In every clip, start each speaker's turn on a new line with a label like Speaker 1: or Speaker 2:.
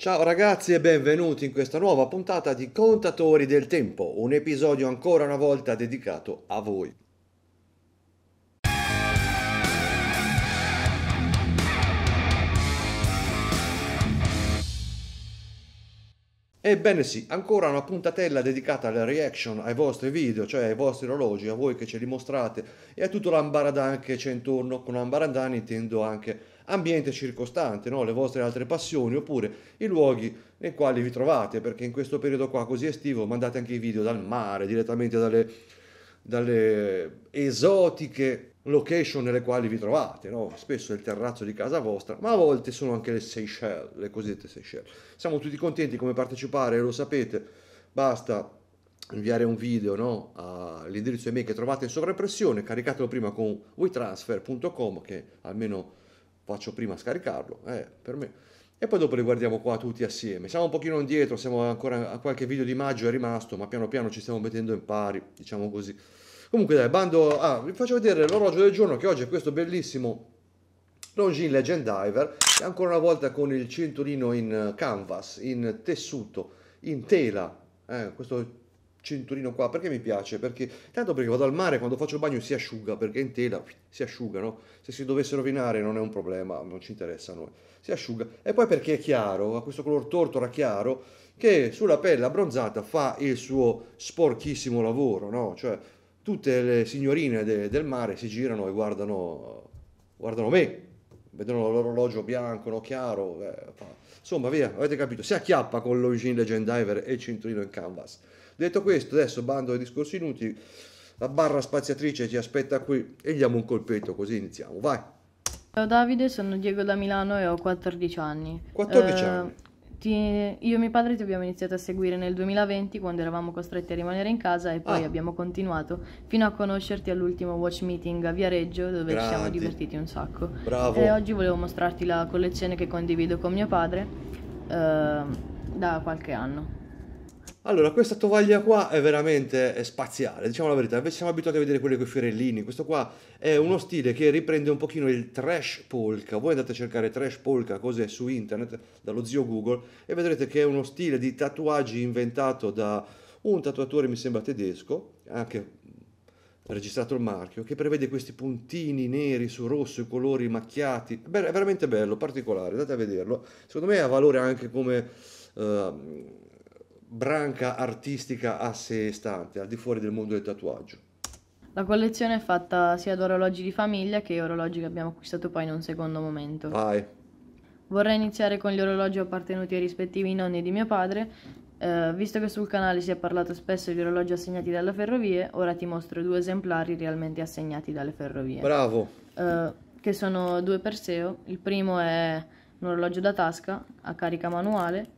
Speaker 1: Ciao ragazzi e benvenuti in questa nuova puntata di Contatori del Tempo, un episodio ancora una volta dedicato a voi. Ebbene sì, ancora una puntatella dedicata alle reaction, ai vostri video, cioè ai vostri orologi, a voi che ce li mostrate e a tutto l'ambaradan che c'è intorno. Con l'ambaradan intendo anche ambiente circostante, no? le vostre altre passioni oppure i luoghi nei quali vi trovate, perché in questo periodo qua così estivo mandate anche i video dal mare, direttamente dalle, dalle esotiche location nelle quali vi trovate, no? spesso è il terrazzo di casa vostra, ma a volte sono anche le Seychelles, le cosiddette Seychelles. Siamo tutti contenti come partecipare, lo sapete, basta inviare un video no? all'indirizzo email che trovate in sovrappressione, caricatelo prima con wetransfer.com che almeno faccio prima a scaricarlo, eh, per me. E poi dopo li guardiamo qua tutti assieme. Siamo un pochino indietro, siamo ancora a qualche video di maggio è rimasto, ma piano piano ci stiamo mettendo in pari, diciamo così. Comunque dai, bando... Ah, vi faccio vedere l'orologio del giorno che oggi è questo bellissimo Longines Legend Diver, e ancora una volta con il cinturino in canvas, in tessuto, in tela, eh, questo cinturino qua perché mi piace perché tanto perché vado al mare quando faccio il bagno si asciuga perché in tela si asciuga no? se si dovesse rovinare non è un problema non ci interessa a noi si asciuga e poi perché è chiaro ha questo color tortora chiaro che sulla pelle abbronzata fa il suo sporchissimo lavoro no? cioè tutte le signorine de, del mare si girano e guardano guardano me vedono l'orologio bianco no? chiaro eh, insomma via avete capito si acchiappa con l'origine legendiver e il cinturino in canvas Detto questo, adesso bando ai discorsi inutili, la barra spaziatrice ci aspetta qui e gli diamo un colpetto così iniziamo, vai!
Speaker 2: Ciao Davide, sono Diego da Milano e ho 14 anni. 14 eh, anni? Ti, io e mio padre ti abbiamo iniziato a seguire nel 2020 quando eravamo costretti a rimanere in casa e poi ah. abbiamo continuato fino a conoscerti all'ultimo watch meeting a Viareggio dove Grandi. ci siamo divertiti un sacco. Bravo! E oggi volevo mostrarti la collezione che condivido con mio padre eh, da qualche anno. Allora, questa
Speaker 1: tovaglia qua è veramente è spaziale, diciamo la verità. Invece siamo abituati a vedere quelle con i fiorellini. Questo qua è uno stile che riprende un pochino il trash polka. Voi andate a cercare trash polka, cose su internet, dallo zio Google, e vedrete che è uno stile di tatuaggi inventato da un tatuatore, mi sembra tedesco, anche registrato il marchio, che prevede questi puntini neri su rosso, i colori macchiati. Beh, è veramente bello, particolare, andate a vederlo. Secondo me ha valore anche come... Uh, branca artistica a sé stante, al di fuori del mondo del tatuaggio.
Speaker 2: La collezione è fatta sia da orologi di famiglia che orologi che abbiamo acquistato poi in un secondo momento. Vai. Vorrei iniziare con gli orologi appartenuti ai rispettivi nonni di mio padre. Eh, visto che sul canale si è parlato spesso di orologi assegnati dalle ferrovie, ora ti mostro due esemplari realmente assegnati dalle ferrovie. Bravo! Eh, che sono due Perseo. Il primo è un orologio da tasca a carica manuale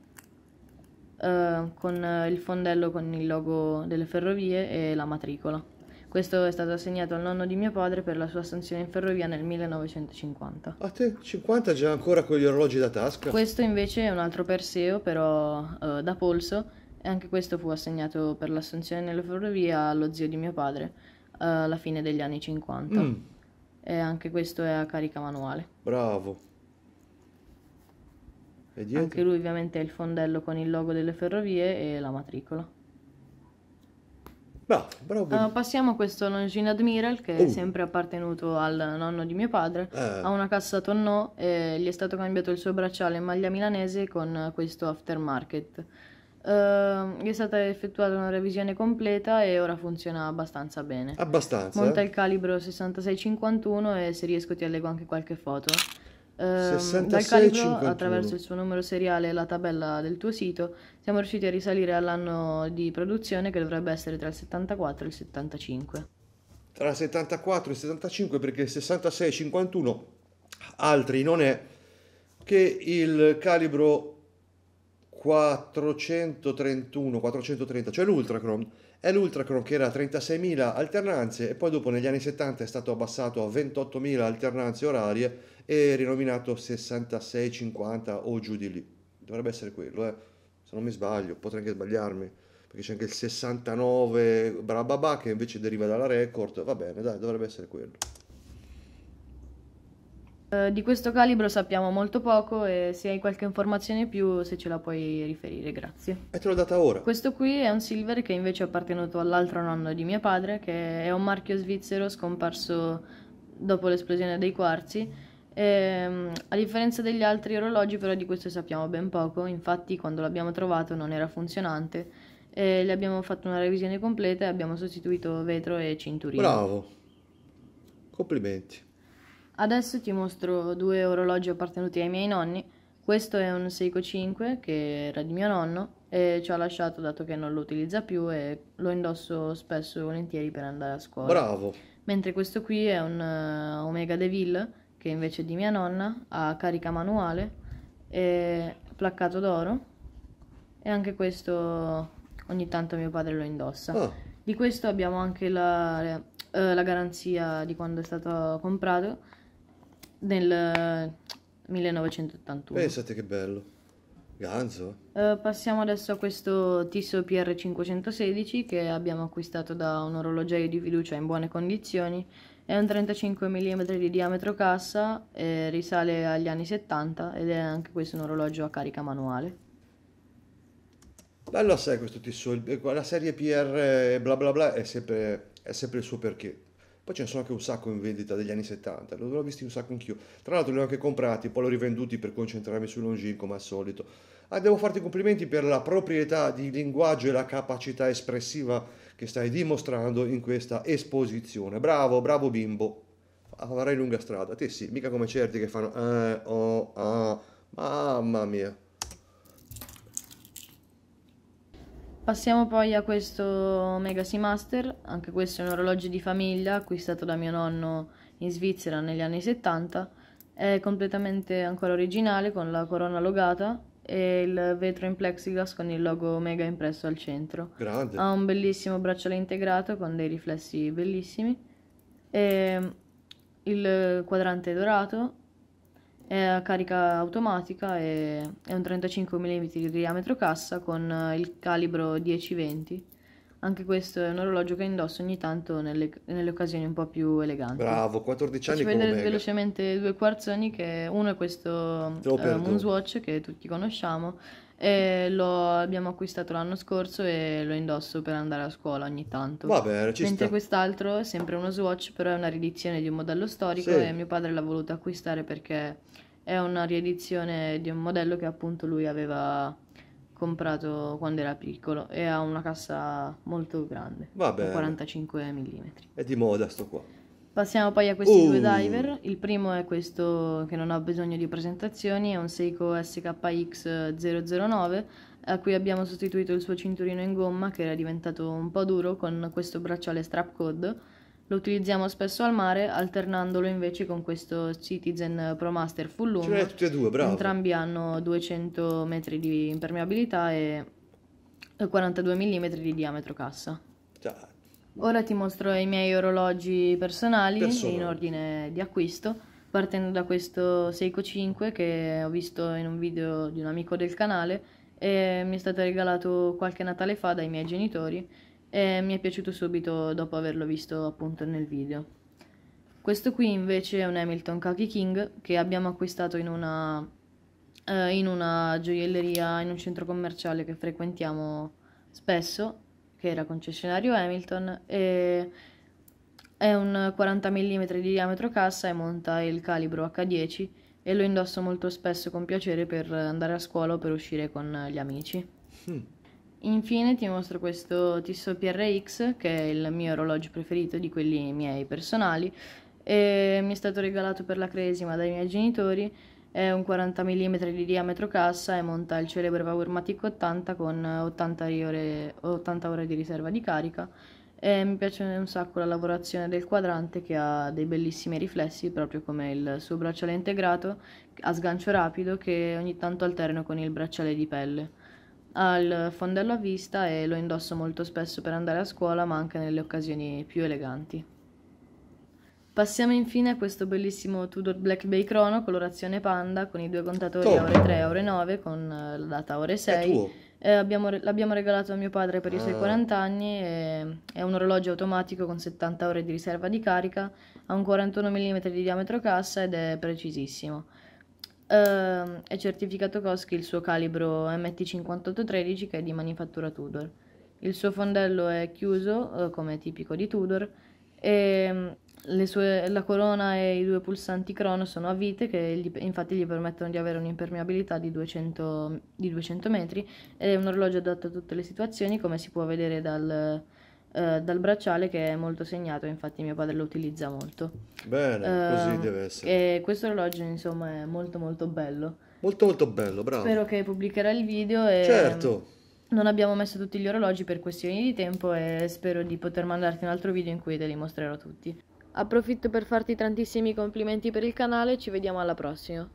Speaker 2: eh, con il fondello con il logo delle ferrovie e la matricola. Questo è stato assegnato al nonno di mio padre per la sua stanzione in ferrovia nel 1950.
Speaker 1: A te 50 già ancora con gli orologi da tasca? Questo
Speaker 2: invece è un altro Perseo, però eh, da polso, e anche questo fu assegnato per la stanzione nelle ferrovie allo zio di mio padre eh, alla fine degli anni 50. Mm. E anche questo è a carica manuale.
Speaker 1: Bravo. Anche lui
Speaker 2: ovviamente è il fondello con il logo delle ferrovie e la matricola. Bah, uh, passiamo a questo Longin Admiral che oh. è sempre appartenuto al nonno di mio padre. Eh. Ha una cassa tonno e gli è stato cambiato il suo bracciale in maglia milanese con questo aftermarket. Uh, è stata effettuata una revisione completa e ora funziona abbastanza bene. Abbastanza. Monta eh? il calibro 6651 e se riesco ti allego anche qualche foto eh, dal calibro 51. attraverso il suo numero seriale e la tabella del tuo sito siamo riusciti a risalire all'anno di produzione che dovrebbe essere tra il 74 e il 75
Speaker 1: tra il 74 e il 75 perché il 66 e 51 altri non è che il calibro 431 430 cioè l'ultracron è l'Ultracron che era a 36.000 alternanze e poi dopo negli anni 70 è stato abbassato a 28.000 alternanze orarie e rinominato 66-50 o giù di lì. Dovrebbe essere quello, eh? se non mi sbaglio, potrei anche sbagliarmi, perché c'è anche il 69 Brababà che invece deriva dalla record, va bene, dai, dovrebbe essere quello.
Speaker 2: Eh, di questo calibro sappiamo molto poco e se hai qualche informazione in più se ce la puoi riferire, grazie.
Speaker 1: E te l'ho data ora.
Speaker 2: Questo qui è un silver che invece è appartenuto all'altro nonno di mio padre, che è un marchio svizzero scomparso dopo l'esplosione dei quarzi. E, ehm, a differenza degli altri orologi, però di questo sappiamo ben poco, infatti quando l'abbiamo trovato non era funzionante. E le abbiamo fatto una revisione completa e abbiamo sostituito vetro e cinturino. Bravo,
Speaker 1: complimenti.
Speaker 2: Adesso ti mostro due orologi appartenuti ai miei nonni. Questo è un Seiko 5 che era di mio nonno e ci ho lasciato dato che non lo utilizza più e lo indosso spesso e volentieri per andare a scuola. Bravo! Mentre questo qui è un eh, Omega Deville che invece è di mia nonna, ha carica manuale, è placcato d'oro e anche questo ogni tanto mio padre lo indossa. Oh. Di questo abbiamo anche la, eh, la garanzia di quando è stato comprato nel 1981. Eh, Pensate
Speaker 1: che bello. Ganzo.
Speaker 2: Eh, passiamo adesso a questo Tissot PR516 che abbiamo acquistato da un orologiaio di fiducia in buone condizioni. È un 35 mm di diametro cassa, risale agli anni 70 ed è anche questo un orologio a carica manuale.
Speaker 1: Bello assai questo Tissot, la serie PR eh, bla bla bla è sempre, è sempre il suo perché. Poi ce ne sono anche un sacco in vendita degli anni 70, l'ho, l'ho visti un sacco anch'io. Tra l'altro li ho anche comprati, poi li ho rivenduti per concentrarmi su Longin come al solito. Ah, devo farti complimenti per la proprietà di linguaggio e la capacità espressiva che stai dimostrando in questa esposizione. Bravo, bravo bimbo. Avrai ah, lunga strada. Te sì, mica come certi che fanno eh, oh, ah, mamma mia.
Speaker 2: Passiamo poi a questo Mega Seamaster, anche questo è un orologio di famiglia acquistato da mio nonno in Svizzera negli anni 70, è completamente ancora originale con la corona logata e il vetro in plexiglass con il logo Mega impresso al centro.
Speaker 1: Grande. Ha un
Speaker 2: bellissimo bracciale integrato con dei riflessi bellissimi e il quadrante dorato è a carica automatica e è un 35 mm di diametro cassa con eh, il calibro 10-20. Anche questo è un orologio che indosso ogni tanto nelle, nelle occasioni un po' più eleganti. Bravo,
Speaker 1: 14 anni Faccio vedere Omega.
Speaker 2: velocemente due quarzoni che uno è questo uh, eh, Moonswatch che tutti conosciamo e lo abbiamo acquistato l'anno scorso e lo indosso per andare a scuola ogni tanto. Va Vabbè, ci Mentre sta. quest'altro è sempre uno Swatch, però è una riedizione di un modello storico sì. e mio padre l'ha voluto acquistare perché è una riedizione di un modello che appunto lui aveva comprato quando era piccolo e ha una cassa molto grande, Vabbè. 45 mm.
Speaker 1: È di moda sto qua.
Speaker 2: Passiamo poi a questi uh. due oh. diver. Il primo è questo che non ha bisogno di presentazioni, è un Seiko SKX009 a cui abbiamo sostituito il suo cinturino in gomma che era diventato un po' duro con questo bracciale strap code. Lo utilizziamo spesso al mare alternandolo invece con questo Citizen Pro Master Full Long. Cioè, tutti
Speaker 1: e due, bravo. Entrambi
Speaker 2: hanno 200 metri di impermeabilità e 42 mm di diametro cassa. Ciao. Ora ti mostro i miei orologi personali Persona. in ordine di acquisto, partendo da questo Seiko 5 che ho visto in un video di un amico del canale e mi è stato regalato qualche Natale fa dai miei genitori e mi è piaciuto subito dopo averlo visto appunto nel video. Questo qui invece è un Hamilton Kaki King che abbiamo acquistato in una, eh, in una gioielleria, in un centro commerciale che frequentiamo spesso che era concessionario Hamilton, e è un 40 mm di diametro cassa e monta il calibro H10 e lo indosso molto spesso con piacere per andare a scuola o per uscire con gli amici. Hmm. Infine ti mostro questo Tissot PRX che è il mio orologio preferito di quelli miei personali e mi è stato regalato per la cresima dai miei genitori è un 40 mm di diametro cassa e monta il celebre Powermatic 80 con 80 eh, ore, 80 ore di riserva di carica e mi piace un sacco la lavorazione del quadrante che ha dei bellissimi riflessi proprio come il suo bracciale integrato a sgancio rapido che ogni tanto alterno con il bracciale di pelle ha il fondello a vista e lo indosso molto spesso per andare a scuola ma anche nelle occasioni più eleganti Passiamo infine a questo bellissimo Tudor Black Bay Chrono, colorazione panda, con i due contatori oh. a ore 3 e ore 9, con eh, la data ore 6. Eh, abbiamo, l'abbiamo regalato a mio padre per i suoi ah. 40 anni, è un orologio automatico con 70 ore di riserva di carica, ha un 41 mm di diametro cassa ed è precisissimo. Uh, è certificato Kosky il suo calibro MT5813 che è di manifattura Tudor. Il suo fondello è chiuso, uh, come è tipico di Tudor, e ehm, sue, la corona e i due pulsanti crono sono a vite che gli, infatti gli permettono di avere un'impermeabilità di, di 200, metri ed è un orologio adatto a tutte le situazioni come si può vedere dal, eh, dal bracciale che è molto segnato infatti mio padre lo utilizza molto. Bene, eh, così deve essere. E questo orologio insomma è molto molto bello.
Speaker 1: Molto molto bello,
Speaker 2: bravo. Spero che pubblicherà il video e... Certo! Non abbiamo messo tutti gli orologi per questioni di tempo e spero di poter mandarti un altro video in cui te li mostrerò tutti. Approfitto per farti tantissimi complimenti per il canale ci vediamo alla prossima.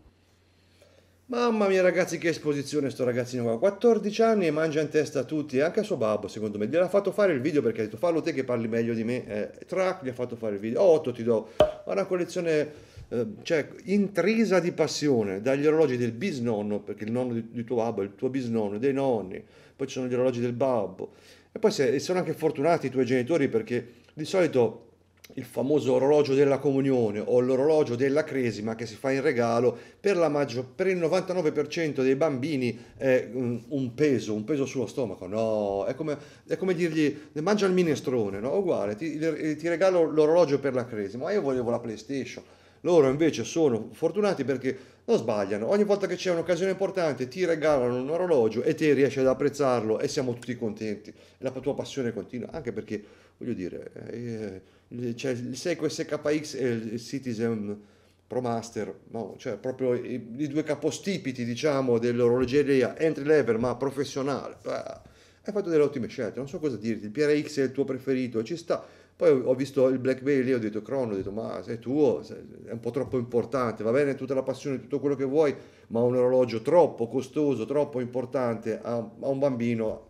Speaker 2: Mamma mia ragazzi
Speaker 1: che esposizione sto ragazzino qua, 14 anni e mangia in testa a tutti, anche a suo babbo secondo me, gliel'ha fatto fare il video perché ha detto fallo te che parli meglio di me, eh, track gli ha fatto fare il video, 8 ti do, ha una collezione eh, cioè, intrisa di passione, dagli orologi del bisnonno, perché il nonno di, di tuo babbo è il tuo bisnonno, dei nonni, poi ci sono gli orologi del babbo, e poi se, sono anche fortunati i tuoi genitori perché di solito il famoso orologio della comunione o l'orologio della cresima che si fa in regalo per, maggior, per il 99% dei bambini è mm, un peso, un peso sullo stomaco. No, è come, è come dirgli mangia il minestrone, no? Uguale, ti, ti regalo l'orologio per la cresima, ma io volevo la PlayStation. Loro invece sono fortunati perché non sbagliano. Ogni volta che c'è un'occasione importante ti regalano un orologio e te riesci ad apprezzarlo e siamo tutti contenti. La tua passione continua, anche perché, voglio dire, eh, c'è il cioè, Seiko SKX e il Citizen Pro Master, no? cioè proprio i, i, due capostipiti, diciamo, dell'orologeria entry level ma professionale. Beh, hai fatto delle ottime scelte, non so cosa dirti, il PRX è il tuo preferito, ci sta poi ho visto il Blackberry lì, ho detto Crono, ho detto ma sei tuo, è un po' troppo importante, va bene tutta la passione, tutto quello che vuoi, ma un orologio troppo costoso, troppo importante a, a un bambino,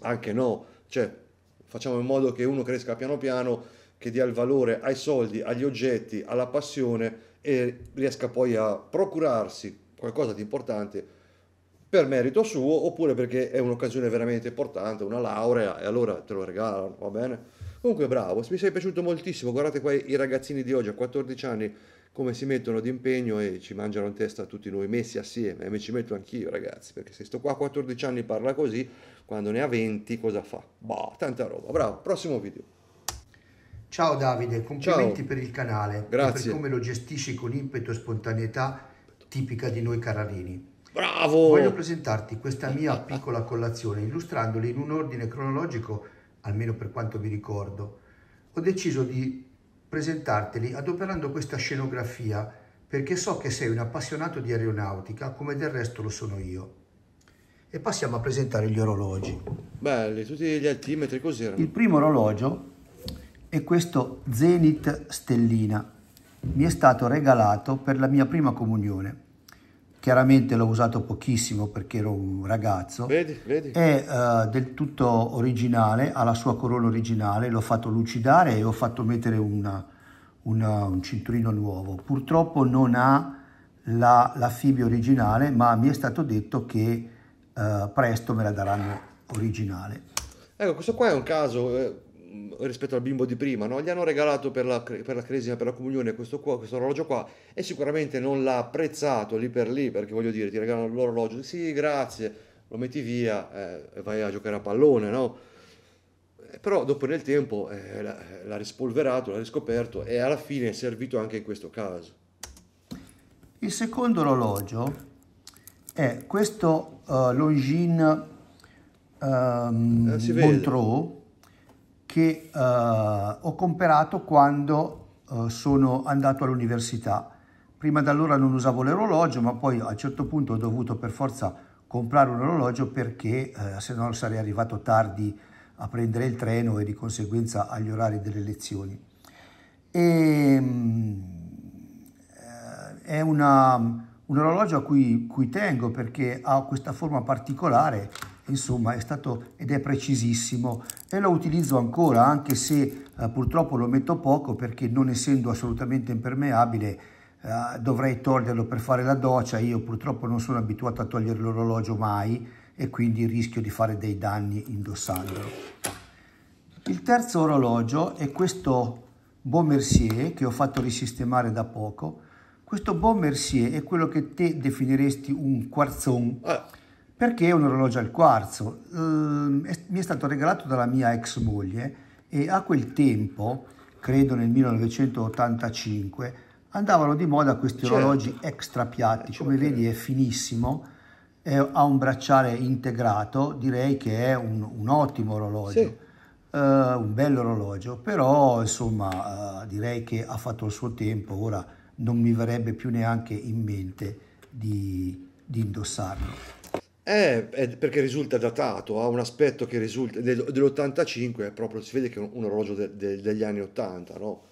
Speaker 1: anche no, cioè facciamo in modo che uno cresca piano piano, che dia il valore ai soldi, agli oggetti, alla passione e riesca poi a procurarsi qualcosa di importante per merito suo oppure perché è un'occasione veramente importante, una laurea e allora te lo regalano, va bene? Comunque bravo, mi sei piaciuto moltissimo, guardate qua i ragazzini di oggi a 14 anni come si mettono d'impegno e ci mangiano in testa tutti noi messi assieme e mi ci metto anch'io ragazzi, perché se sto qua a 14 anni parla così, quando ne ha 20 cosa fa? Boh, tanta roba, bravo, prossimo video.
Speaker 3: Ciao Davide, complimenti Ciao. per il canale Grazie. per come lo gestisci con impeto e spontaneità tipica di noi cararini. Bravo! Voglio presentarti questa mia piccola collazione illustrandoli in un ordine cronologico almeno per quanto mi ricordo, ho deciso di presentarteli adoperando questa scenografia perché so che sei un appassionato di aeronautica come del resto lo sono io. E passiamo a presentare gli orologi.
Speaker 1: Belli, tutti gli altimetri così erano. Il
Speaker 3: primo orologio è questo Zenith Stellina. Mi è stato regalato per la mia prima comunione chiaramente l'ho usato pochissimo perché ero un ragazzo, vedi, vedi. è uh, eh, del tutto originale, ha la sua corona originale, l'ho fatto lucidare e ho fatto mettere una, una, un cinturino nuovo. Purtroppo non ha la, la fibbia originale, ma mi è stato detto che uh, presto me la daranno originale.
Speaker 1: Ecco, questo qua è un caso... Eh Mm, rispetto al bimbo di prima, no? gli hanno regalato per la, per la cresima, per la comunione questo, questo orologio qua e sicuramente non l'ha apprezzato lì per lì perché voglio dire ti regalano l'orologio, sì grazie, lo metti via eh, e vai a giocare a pallone, no? Eh, però dopo nel tempo eh, eh, l'ha rispolverato, l'ha riscoperto e alla fine è servito anche in questo caso. Il secondo orologio
Speaker 3: è questo uh, Longines um, eh, Montreux che eh, ho comprato quando eh, sono andato all'università. Prima da allora non usavo l'orologio, ma poi a un certo punto ho dovuto per forza comprare un orologio perché eh, se no sarei arrivato tardi a prendere il treno e di conseguenza agli orari delle lezioni. E, ehm, eh, è una, un orologio a cui, cui tengo perché ha questa forma particolare insomma è stato ed è precisissimo e lo utilizzo ancora anche se eh, purtroppo lo metto poco perché non essendo assolutamente impermeabile eh, dovrei toglierlo per fare la doccia, io purtroppo non sono abituato a togliere l'orologio mai e quindi rischio di fare dei danni indossandolo. Il terzo orologio è questo Beaumercier che ho fatto risistemare da poco. Questo Beaumercier è quello che te definiresti un quarzone eh, perché è un orologio al quarzo. Ehm, mi è stato regalato dalla mia ex moglie e a quel tempo, credo nel 1985, andavano di moda questi certo. orologi extra piatti, come okay. vedi è finissimo, è, ha un bracciale integrato, direi che è un, un ottimo orologio. Sì. Uh, un bello orologio, però insomma uh, direi che ha fatto il suo tempo, ora non mi verrebbe più neanche in mente di, di indossarlo.
Speaker 1: Eh, eh, perché risulta datato, ha un aspetto che risulta dell'85, è proprio, si vede che è un, orologio de, de, degli anni 80, no?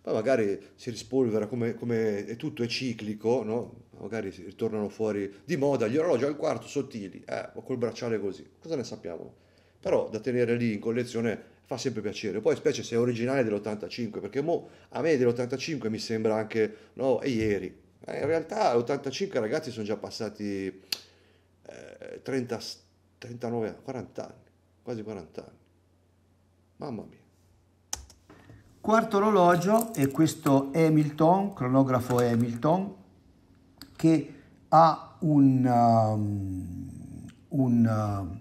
Speaker 1: Poi magari si rispolvera come, come è tutto è ciclico, no? Magari si ritornano fuori di moda gli orologi al quarto sottili, eh, col bracciale così, cosa ne sappiamo? Però da tenere lì in collezione fa sempre piacere. Poi specie se è originale dell'85, perché mo a me dell'85 mi sembra anche, no, e ieri. Eh, in realtà l'85 ragazzi sono già passati 30, 39 40 anni, quasi 40 anni. Mamma mia.
Speaker 3: Quarto orologio è questo Hamilton, cronografo Hamilton, che ha un, um, un, um,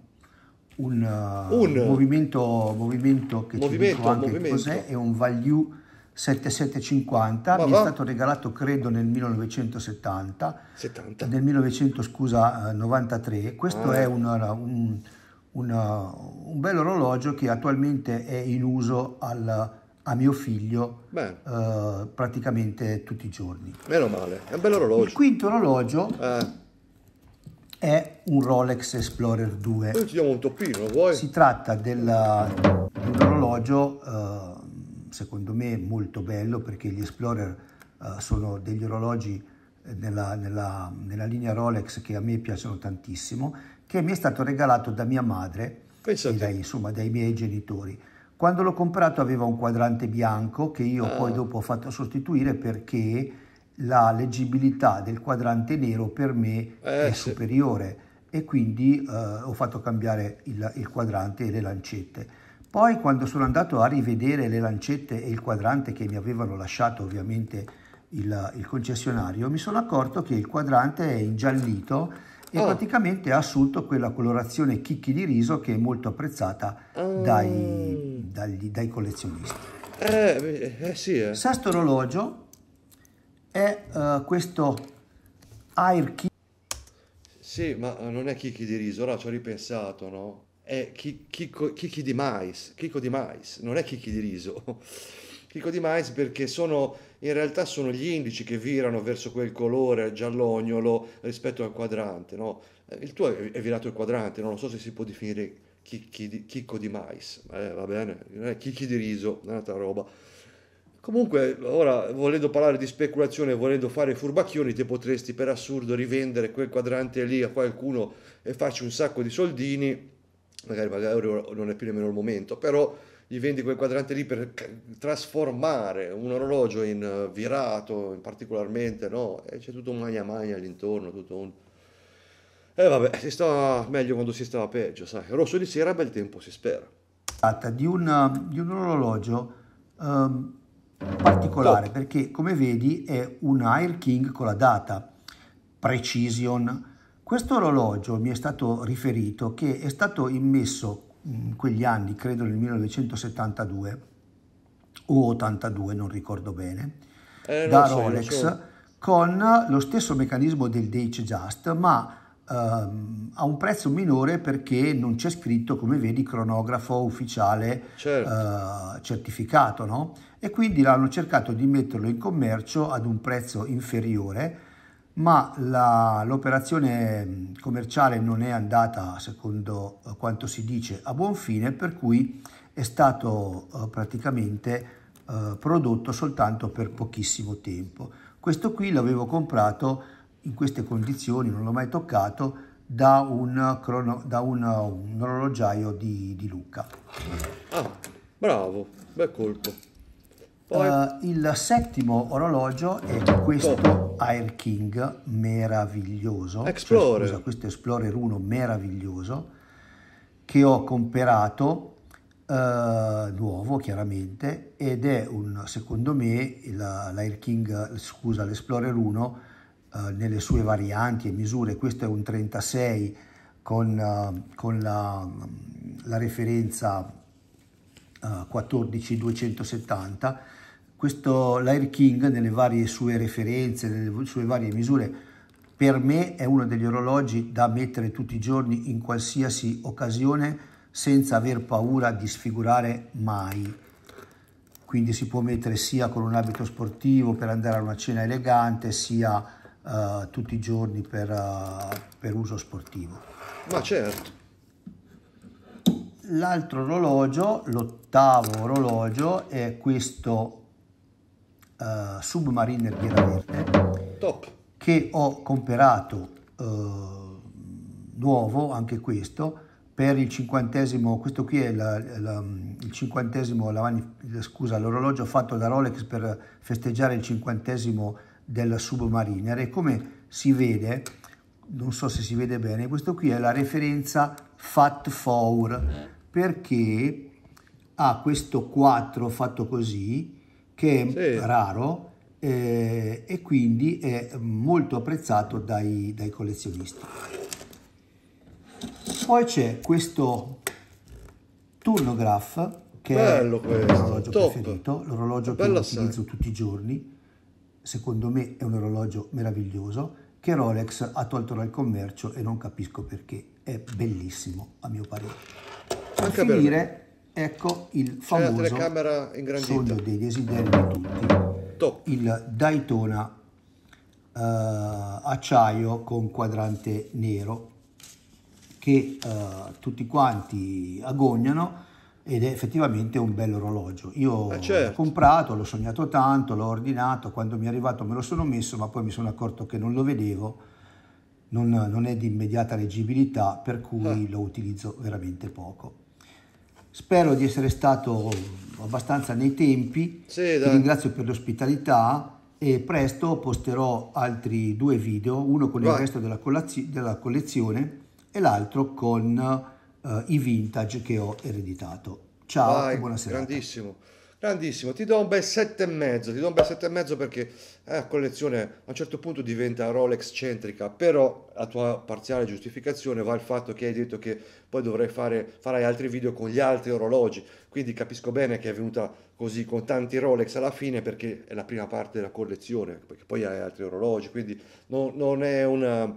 Speaker 3: un, uh, un movimento, movimento, che movimento, ci dico anche movimento. cos'è, è un value 7750, Ma mi è stato regalato credo nel 1970, 70. nel 1993, eh, questo ah. è una, un, una, eh, un eh, bello orologio che attualmente è in uso al, a mio figlio eh, praticamente tutti i giorni.
Speaker 1: Meno male, è un bello orologio. Il quinto orologio eh.
Speaker 3: è un Rolex Explorer 2. ci diamo un toppino, vuoi? Si tratta del, dell'orologio... Eh, secondo me molto bello perché gli Explorer uh, sono degli orologi eh, nella, nella, nella, linea Rolex che a me piacciono tantissimo, che mi è stato regalato da mia madre Pensate. e dai, insomma, dai miei genitori. Quando l'ho comprato aveva un quadrante bianco che io ah. poi dopo ho fatto sostituire perché la leggibilità del quadrante nero per me eh, è sì. superiore e quindi eh, ho fatto cambiare il, il quadrante e le lancette. Poi quando sono andato a rivedere le lancette e il quadrante che mi avevano lasciato ovviamente il, il concessionario, mi sono accorto che il quadrante è ingiallito e oh. praticamente ha assunto quella colorazione chicchi di riso che è molto apprezzata oh. dai, mm. dagli, dai, collezionisti.
Speaker 1: Eh, eh sì, eh. Sesto orologio
Speaker 3: è uh, questo Air Key.
Speaker 1: Sì, ma non è chicchi di riso, ora ci ho ripensato, no? è chicchi di Mais, Chico di Mais, non è chicchi di riso. Chico di Mais perché sono, in realtà sono gli indici che virano verso quel colore giallognolo rispetto al quadrante, no? Il tuo è virato il quadrante, non so se si può definire chicchi di, chicco di mais, eh, va bene, non è chicchi di riso, è un'altra roba. Comunque, ora, volendo parlare di speculazione, volendo fare furbacchioni, te potresti per assurdo rivendere quel quadrante lì a qualcuno e farci un sacco di soldini magari, magari non è più nemmeno il momento, però gli vendi quel quadrante lì per trasformare un orologio in eh, virato, in particolarmente, no? E c'è tutto un magna magna all'intorno, tutto un... E eh, vabbè, si stava meglio quando si stava peggio, sai. Rosso di sera, bel tempo, si spera.
Speaker 3: Di un, di un orologio um, particolare, Top. perché come vedi è un Air King con la data Precision questo orologio mi è stato riferito che è stato immesso in mm, quegli anni, credo nel 1972 o 82, non ricordo bene,
Speaker 1: eh, da Rolex so.
Speaker 3: con lo stesso meccanismo del Date Just, ma ehm, a un prezzo minore perché non c'è scritto, come vedi, cronografo ufficiale certo. eh, certificato, no? E quindi l'hanno cercato di metterlo in commercio ad un prezzo inferiore ma la, l'operazione commerciale non è andata, secondo eh, quanto si dice, a buon fine, per cui è stato eh, praticamente eh, prodotto soltanto per pochissimo tempo. Questo qui l'avevo comprato in queste condizioni, non l'ho mai toccato, da un, crono, da un, un orologiaio di, di Lucca.
Speaker 1: Ah, bravo, bel colpo. Uh,
Speaker 3: il settimo orologio è questo Air King meraviglioso. Explorer. Cioè, scusa, questo Explorer 1 meraviglioso che ho comperato uh, eh, nuovo chiaramente ed è un, secondo me l'Air King, scusa, l'Explorer 1 uh, eh, nelle sue varianti e misure. Questo è un 36 con, con la, la referenza 14270 questo Larry King nelle varie sue referenze, nelle sue varie misure, per me è uno degli orologi da mettere tutti i giorni in qualsiasi occasione senza aver paura di sfigurare mai. Quindi si può mettere sia con un abito sportivo per andare a una cena elegante, sia uh, tutti i giorni per, uh, per uso sportivo.
Speaker 1: Ma certo.
Speaker 3: L'altro orologio, l'ottavo orologio, è questo uh, eh, Submariner Ghiera Verde Top. che ho comperato uh, eh, nuovo anche questo per il cinquantesimo, questo qui è la, la, il cinquantesimo, la, scusa, l'orologio fatto da Rolex per festeggiare il cinquantesimo della Submariner e come si vede, non so se si vede bene, questo qui è la referenza Fat Four eh. perché ha questo 4 fatto così che è sì. raro eh, e quindi è molto apprezzato dai, dai collezionisti. Poi c'è questo Turnograph
Speaker 1: che Bello è il mio orologio
Speaker 3: preferito, l'orologio che utilizzo sai. tutti i giorni. Secondo me è un orologio meraviglioso che Rolex ha tolto dal commercio e non capisco perché. È bellissimo, a mio parere. Per Anche finire, Ecco il famoso sogno dei desideri di tutti, Top. il Daytona eh, acciaio con quadrante nero che eh, tutti quanti agognano ed è effettivamente un bello orologio. Io eh certo. l'ho comprato, l'ho sognato tanto, l'ho ordinato, quando mi è arrivato me lo sono messo, ma poi mi sono accorto che non lo vedevo, non, non è di immediata leggibilità, per cui ah. lo utilizzo veramente poco. Spero di essere stato abbastanza nei tempi. Sì, Ti ringrazio per l'ospitalità e presto posterò altri due video, uno con il resto della, della, collezione e l'altro con uh, i vintage che ho ereditato. Ciao Vai, e buona
Speaker 1: serata. Grandissimo. Grandissimo, ti do un bel 7,5, ti do un bel 7,5 perché la eh, collezione a un certo punto diventa Rolex centrica, però la tua parziale giustificazione va al fatto che hai detto che poi dovrai fare, farai altri video con gli altri orologi, quindi capisco bene che è venuta così con tanti Rolex alla fine perché è la prima parte della collezione, perché poi hai altri orologi, quindi non, non è una,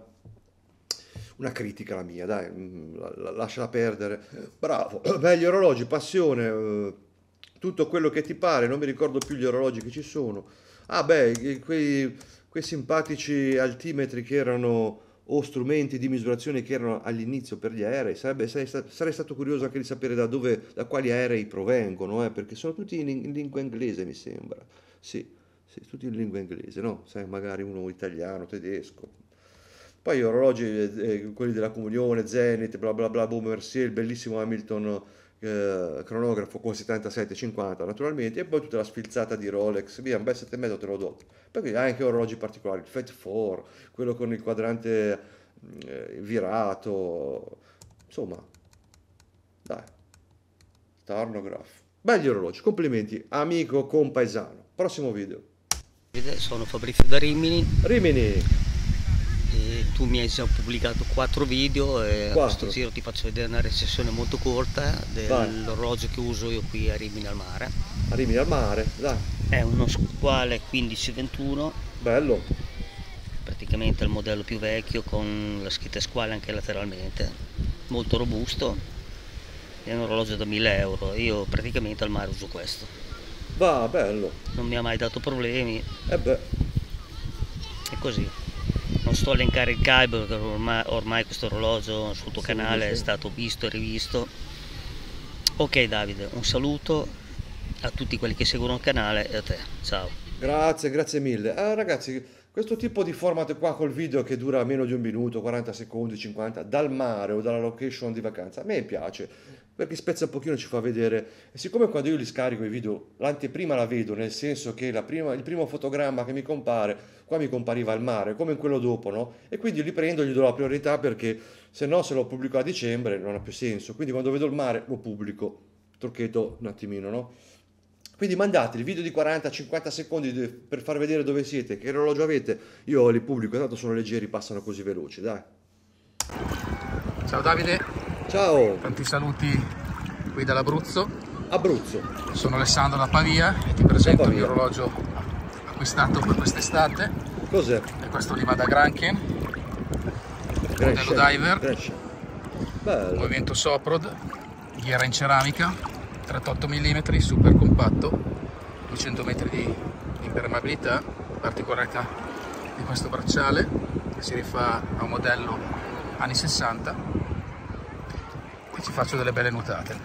Speaker 1: una critica la mia, dai, mm, lasciala perdere. Bravo, belli orologi, passione. Eh tutto quello che ti pare, non mi ricordo più gli orologi che ci sono. Ah beh, quei, quei simpatici altimetri che erano o strumenti di misurazione che erano all'inizio per gli aerei, sarebbe, sarei, stato curioso anche di sapere da, dove, da quali aerei provengono, eh, perché sono tutti in, lingua inglese mi sembra, sì, sì, tutti in lingua inglese, no? Sai, magari uno italiano, tedesco. Poi orologi, eh, eh, quelli della comunione, Zenith, bla bla bla, Boomer il bellissimo Hamilton eh, cronografo con 77-50 naturalmente e poi tutta la sfilzata di Rolex via un bel 7,5 te l'ho dato perché ha anche orologi particolari il Fat 4 quello con il quadrante eh, virato insomma dai Tarnograph belli orologi complimenti amico compaesano prossimo video
Speaker 2: sono Fabrizio da Rimini Rimini tu mi hai già pubblicato quattro video e quattro. a questo giro ti faccio vedere una recensione molto corta dell'orologio che uso io qui a Rimini al mare. A Rimini al mare, dai. È uno squale 1521. Bello. Praticamente il modello più vecchio con la scritta squale anche lateralmente. Molto robusto. È un orologio da 1000 euro. Io praticamente al mare uso questo. Va, bello. Non mi ha mai dato problemi. E eh beh. È così sto elencare il calibro perché ormai, ormai questo orologio sul tuo canale sì. è stato visto e rivisto. Ok Davide, un saluto a tutti quelli che seguono il canale e a te. Ciao.
Speaker 1: Grazie, grazie mille. Eh, ragazzi, questo tipo di format qua col video che dura meno di un minuto, 40 secondi, 50, dal mare o dalla location di vacanza, a me piace perché spezza un pochino ci fa vedere e siccome quando io li scarico i video l'anteprima la vedo nel senso che prima, il primo fotogramma che mi compare qua mi compariva il mare come in quello dopo no e quindi li prendo gli do la priorità perché se no se lo pubblico a dicembre non ha più senso quindi quando vedo il mare lo pubblico trucchetto un attimino no quindi mandate il video di 40-50 secondi per far vedere dove siete, che orologio avete. Io li pubblico, tanto sono leggeri, passano così veloci, dai.
Speaker 4: Ciao Davide. Ciao! Tanti saluti qui dall'Abruzzo. Abruzzo. Sono Alessandro da Pavia e ti presento il mio orologio acquistato per quest'estate. Cos'è? E questo arriva da Granken. Modello diver. Bello. Movimento Soprod, ghiera in ceramica, 38 mm, super compatto, 200 metri di impermeabilità, particolarità di questo bracciale che si rifà a un modello anni 60 e ci faccio delle belle nuotate.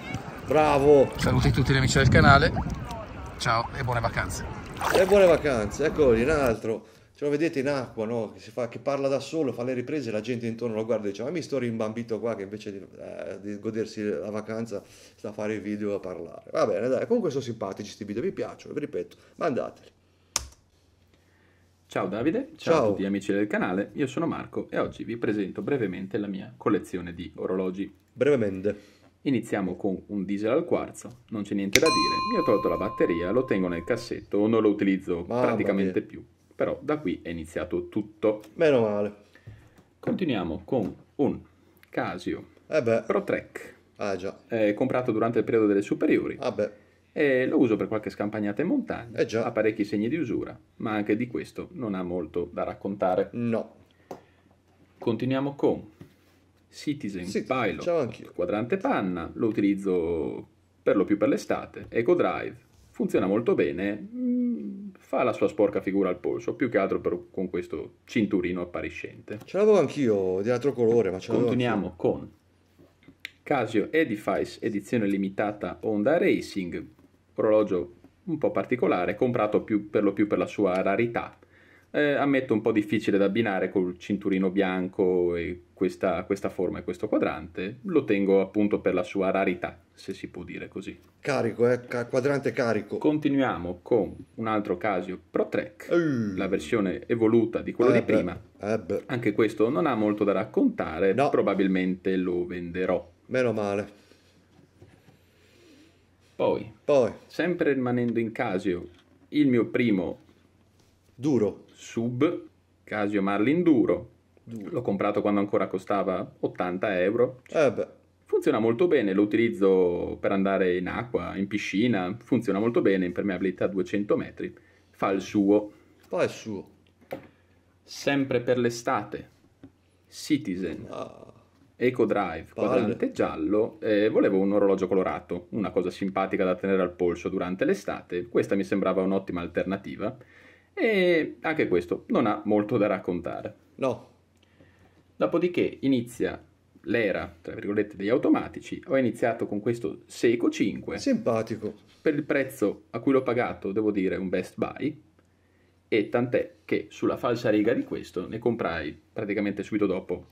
Speaker 4: Bravo! Saluti tutti gli amici del canale, ciao e buone vacanze.
Speaker 1: E buone vacanze, eccoli un altro. Ce lo vedete in acqua, no? che, fa, che, parla da solo, fa le riprese, la gente intorno lo guarda e dice ma mi sto rimbambito qua che invece di, eh, di godersi la vacanza sta a fare il video a parlare. Va bene, dai, comunque sono simpatici questi video, vi piacciono, vi ripeto, mandateli.
Speaker 4: Ciao Davide, ciao, ciao, a tutti amici del canale, io sono Marco e oggi vi presento brevemente la mia collezione di orologi. Brevemente. Iniziamo con un diesel al quarzo, non c'è niente da dire, mi ho tolto la batteria, lo tengo nel cassetto non lo utilizzo Mamma praticamente mia. più. Però da qui è iniziato tutto. Meno male. Continuiamo con un Casio eh beh. Pro Ah già. Eh, comprato durante il periodo delle superiori. Ah beh. Eh, lo uso per qualche scampagnata in montagna, eh già. ha parecchi segni di usura, ma anche di questo non ha molto da raccontare. No. Continuiamo con Citizen sì, Pilot, diciamo quadrante panna, lo utilizzo per lo più per l'estate, Eco Drive, funziona molto bene, mm, fa la sua sporca figura al polso, più che altro per, con questo cinturino appariscente. Ce l'avevo anch'io, di altro colore, ma ce l'avevo Continuiamo anch'io. con Casio Edifice, edizione limitata Honda Racing, orologio un po' particolare, comprato più, per lo più per la sua rarità, eh, ammetto un po' difficile da abbinare col cinturino bianco e questa, questa, forma e questo quadrante, lo tengo appunto per la sua rarità, se si può dire così. Carico, eh? Ca- quadrante carico. Continuiamo con un altro Casio Pro Trek, mm. la versione evoluta di quello eh di prima. Eh Anche questo non ha molto da raccontare, no. probabilmente lo venderò. Meno male. Poi, Poi, sempre rimanendo in Casio, il mio primo Duro. Sub Casio Marlin Duro. Duro. L'ho comprato quando ancora costava 80 euro. Eh beh. Funziona molto bene, lo utilizzo per andare in acqua, in piscina, funziona molto bene, impermeabilità 200 metri, fa il suo. Fa il suo. Sempre per l'estate, Citizen, ah. Eco Drive, Palle. quadrante giallo, eh, volevo un orologio colorato, una cosa simpatica da tenere al polso durante l'estate, questa mi sembrava un'ottima alternativa e anche questo non ha molto da raccontare. No. Dopodiché inizia l'era, tra virgolette, degli automatici. Ho iniziato con questo Seiko 5. Simpatico. Per il prezzo a cui l'ho pagato, devo dire, un best buy. E tant'è che sulla falsa riga di questo ne comprai praticamente subito dopo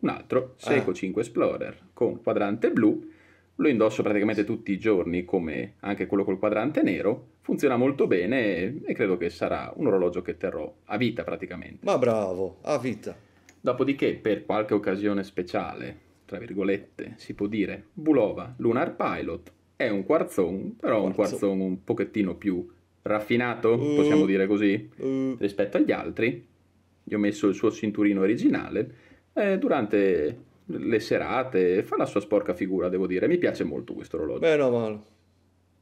Speaker 4: un altro Seiko ah. 5 Explorer con quadrante blu lo indosso praticamente tutti i giorni come anche quello col quadrante nero, funziona molto bene e credo che sarà un orologio che terrò a vita praticamente. Ma bravo, a vita. Dopodiché per qualche occasione speciale, tra virgolette, si può dire, Bulova Lunar Pilot è un quarzone, però quarzone. un quarzone un pochettino più raffinato, uh, possiamo dire così, uh. rispetto agli altri. Gli ho messo il suo cinturino originale. Eh, durante le serate, fa la sua sporca figura, devo dire. Mi piace molto questo orologio. Bene o male.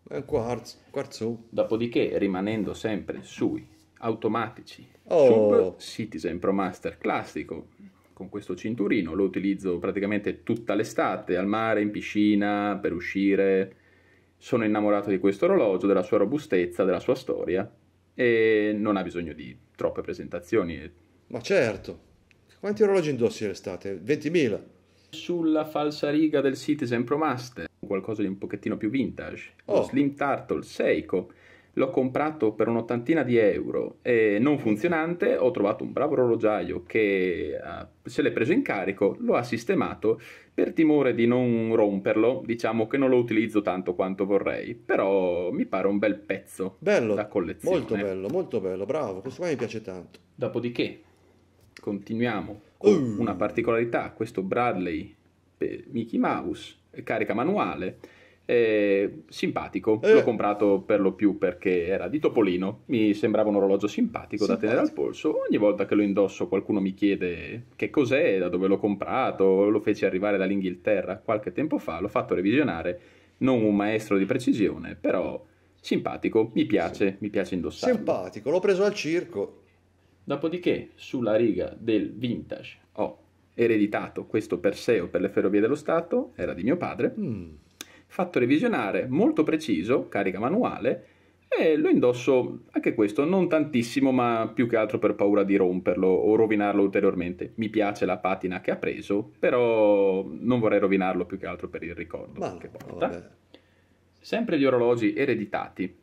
Speaker 4: È un quarzo, quarzo. Dopodiché, rimanendo sempre sui automatici,
Speaker 1: oh.
Speaker 4: Sub Citizen Pro Master classico, con questo cinturino, lo utilizzo praticamente tutta l'estate, al mare, in piscina, per uscire. Sono innamorato di questo orologio, della sua robustezza, della sua storia e non ha bisogno di troppe presentazioni. Ma certo, quanti orologi indossi l'estate? 20.000? sulla falsa riga del Citizen Pro Master, qualcosa di un pochettino più vintage, oh. Slim Turtle Seiko. L'ho comprato per un'ottantina di euro e non funzionante ho trovato un bravo orologiaio che eh, se l'è preso in carico, lo ha sistemato per timore di non romperlo, diciamo che non lo utilizzo tanto quanto vorrei, però mi pare un bel pezzo bello, da collezione. Molto bello, molto bello, bravo, questo qua mi piace tanto. Dopodiché continuiamo Uh. Una particolarità, questo Bradley Mickey Mouse, eh, carica manuale, eh, simpatico. Eh. L'ho comprato per lo più perché era di Topolino. Mi sembrava un orologio simpatico, simpatico, da tenere al polso. Ogni volta che lo indosso, qualcuno mi chiede che cos'è, da dove l'ho comprato. Lo feci arrivare dall'Inghilterra qualche tempo fa. L'ho fatto revisionare. Non un maestro di precisione, però simpatico. Mi piace, sì. mi piace indossarlo. Simpatico, l'ho preso al circo. Dopodiché, sulla riga del vintage, ho ereditato questo Perseo per le ferrovie dello Stato, era di mio padre, mm. fatto revisionare, molto preciso, carica manuale, e lo indosso anche questo, non tantissimo, ma più che altro per paura di romperlo o rovinarlo ulteriormente. Mi piace la patina che ha preso, però non vorrei rovinarlo più che altro per il ricordo ma, che porta. Sempre gli orologi ereditati,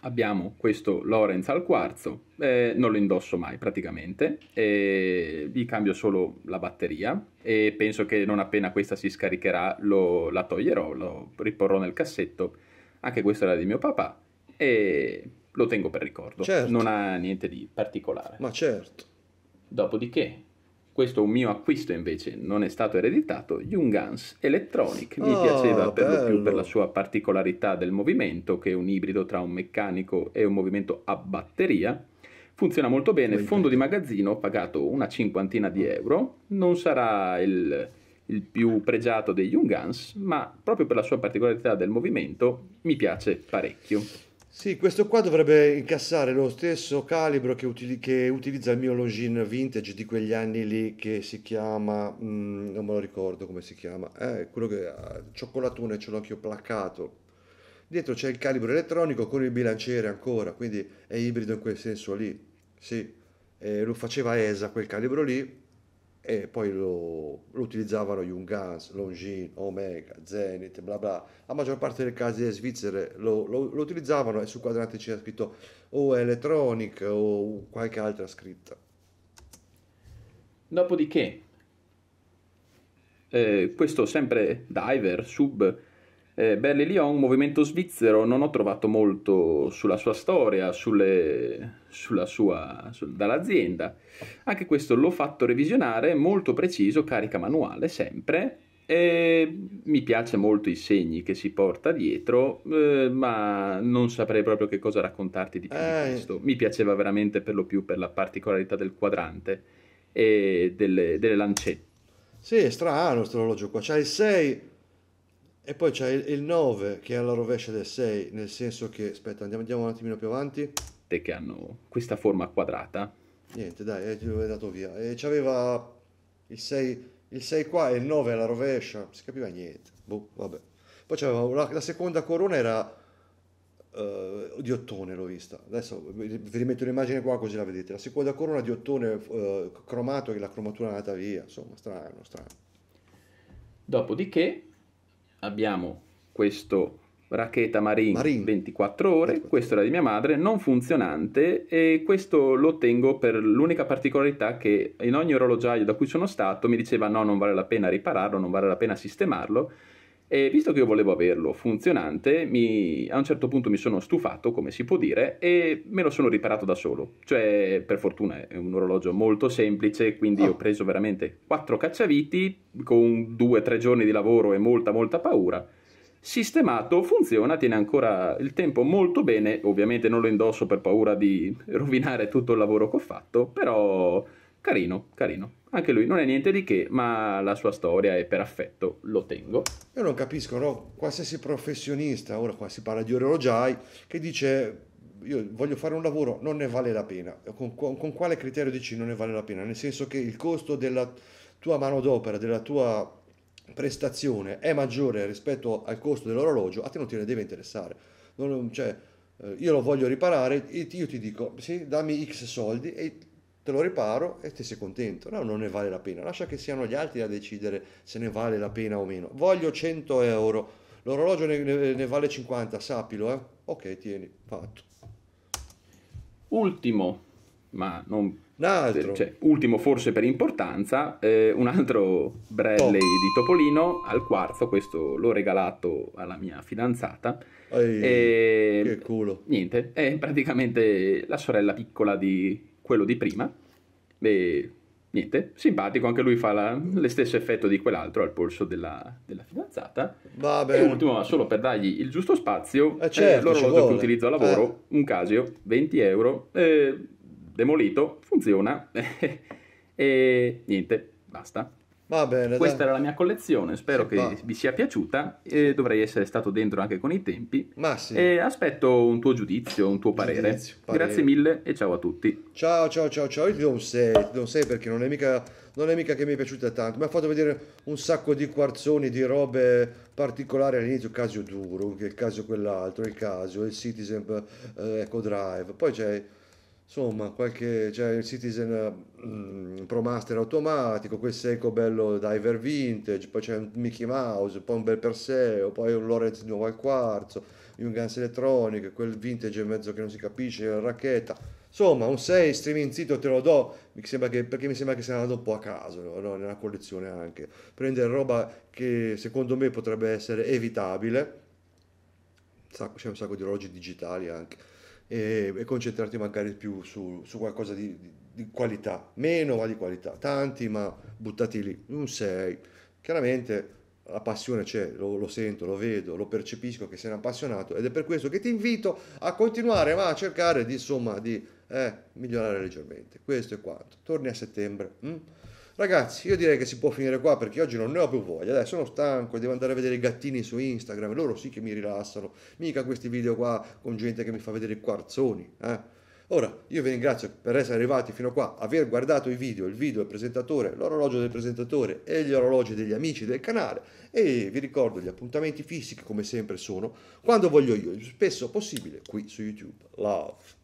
Speaker 4: abbiamo questo Lorenz al quarzo, eh, non lo indosso mai praticamente, eh, gli cambio solo la batteria e penso che non appena questa si scaricherà lo, la toglierò, lo riporrò nel cassetto, anche questo era di mio papà e lo tengo per ricordo, certo. non ha niente di particolare. Ma certo. Dopodiché questo mio acquisto invece non è stato ereditato, Jungans Electronic mi oh, piaceva per bello. lo più per la sua particolarità del movimento, che è un ibrido tra un meccanico e un movimento a batteria. Funziona molto bene, Quindi. fondo di magazzino pagato una cinquantina di euro, non sarà il, il più pregiato degli Jungans, ma proprio per la sua particolarità del movimento mi piace parecchio.
Speaker 1: Sì, questo qua dovrebbe incassare lo stesso calibro che, utili- che utilizza il mio Longines vintage di quegli anni lì che si chiama, mm, non me lo ricordo come si chiama, eh, quello che eh, cioccolatone ce l'ho anch'io placcato. Dietro c'è il calibro elettronico con il bilanciere ancora, quindi è ibrido in quel senso lì. Sì, eh, lo faceva ESA quel calibro lì, e poi lo, lo utilizzavano Jungans, Longin, Omega, Zenit, bla bla. La maggior parte delle case svizzere lo, lo, lo utilizzavano e sul quadrante c'era scritto o Electronic o qualche altra
Speaker 4: scritta. Dopodiché, eh, questo sempre diver, sub, eh, Berle Lyon, movimento svizzero, non ho trovato molto sulla sua storia, sulle, sua, su, dall'azienda. Anche questo l'ho fatto revisionare, molto preciso, carica manuale sempre. E mi piace molto i segni che si porta dietro, eh, ma non saprei proprio che cosa raccontarti di più eh. di questo. Mi piaceva veramente per lo più per la particolarità del quadrante e delle, delle lancette.
Speaker 1: Sì, è strano questo orologio qua. C'è il 6 e poi c'è il 9 che è alla rovescia del 6, nel senso che, aspetta, andiamo, andiamo un attimino più avanti
Speaker 4: sette che hanno questa forma quadrata.
Speaker 1: Niente, dai, è eh, andato via. E eh, c'aveva il 6, il 6 qua e il 9 alla rovescia, non si capiva niente. Boh, vabbè. Poi c'aveva una, la seconda corona era uh, di ottone, l'ho vista. Adesso vi rimetto un'immagine qua così la vedete. La seconda corona di ottone uh, cromato che la cromatura è andata via, insomma, strano, strano.
Speaker 4: Dopodiché abbiamo questo Racheta Marine Marin, 24 ore, questo era di mia madre, non funzionante e questo lo tengo per l'unica particolarità che in ogni orologiaio da cui sono stato mi diceva no, non vale la pena ripararlo, non vale la pena sistemarlo e visto che io volevo averlo funzionante, mi, a un certo punto mi sono stufato, come si può dire, e me lo sono riparato da solo. Cioè, per fortuna è un orologio molto semplice, quindi oh. ho ah. preso veramente quattro cacciaviti con due o tre giorni di lavoro e molta molta paura sistemato, funziona, tiene ancora il tempo molto bene, ovviamente non lo indosso per paura di rovinare tutto il lavoro che ho fatto, però carino, carino. Anche lui non è niente di che, ma la sua storia è per affetto, lo tengo.
Speaker 1: Io non capisco, no? Qualsiasi professionista, ora qua si parla di orologiai, che dice io voglio fare un lavoro, non ne vale la pena. Con, con, con quale criterio dici non ne vale la pena? Nel senso che il costo della tua mano d'opera, della tua prestazione è maggiore rispetto al costo dell'orologio, a te non te ne deve interessare. Non, cioè, eh, io lo voglio riparare, io ti dico, sì, dammi X soldi e te lo riparo e te sei contento. No, non ne vale la pena. Lascia che siano gli altri a decidere se ne vale la pena o meno. Voglio 100 euro, l'orologio ne, ne, ne vale 50, sappilo, eh.
Speaker 4: Ok, tieni, fatto. Ultimo, ma non cioè, ultimo forse per importanza, eh, un altro Bradley oh. di Topolino al quarzo, questo l'ho regalato alla mia fidanzata. Ehi, e, che culo. Niente, è praticamente la sorella piccola di quello di prima. E niente, simpatico, anche lui fa lo stesso effetto di quell'altro al polso della, della fidanzata. Va E ultimo, ma solo per dargli il giusto spazio, eh certo, eh, l'orologio che utilizzo a lavoro, eh. un Casio, 20 euro. Eh, demolito, funziona e niente, basta.
Speaker 1: Va bene. Questa dai.
Speaker 4: era la mia collezione, spero sì, che va. vi sia piaciuta e dovrei essere stato dentro anche con i tempi. Ma sì. E aspetto un tuo giudizio, un tuo parere. Giudizio, parere. Grazie mille e ciao a tutti.
Speaker 1: Ciao, ciao, ciao, ciao. Io ti do un 6, ti do un 6 perché non è, mica, non è mica che mi è piaciuta tanto. Mi ha fatto vedere un sacco di quarzoni, di robe particolari all'inizio, Casio duro, il caso quell'altro, il caso, il Citizen eh, Eco Drive. Poi c'è insomma qualche cioè il Citizen mm, Pro Master automatico quel seco bello Diver Vintage poi c'è un Mickey Mouse poi un bel Perseo poi un Lorenz di nuovo al quarzo un Guns Electronic quel vintage in mezzo che non si capisce la racchetta insomma un 6 streaming zitto te lo do mi che, perché mi sembra che sia andato un po' a caso no? nella collezione anche prendere roba che secondo me potrebbe essere evitabile c'è un sacco di orologi digitali anche e, e concentrarti magari più su, su qualcosa di, di, di, qualità, meno ma di qualità, tanti ma buttati lì, non sei. Chiaramente la passione c'è, lo, lo, sento, lo vedo, lo percepisco che sei un appassionato ed è per questo che ti invito a continuare ma a cercare di, insomma, di eh, migliorare leggermente. Questo è quanto. Torni a settembre. Hm? Ragazzi, io direi che si può finire qua perché oggi non ne ho più voglia. Dai, sono stanco, devo andare a vedere i gattini su Instagram. Loro sì che mi rilassano. Mica questi video qua con gente che mi fa vedere i quarzoni. Eh? Ora, io vi ringrazio per essere arrivati fino a qua, aver guardato i video, il video del presentatore, l'orologio del presentatore e gli orologi degli amici del canale e vi ricordo gli appuntamenti fissi che come sempre sono quando voglio io, il più spesso possibile qui su YouTube. Love!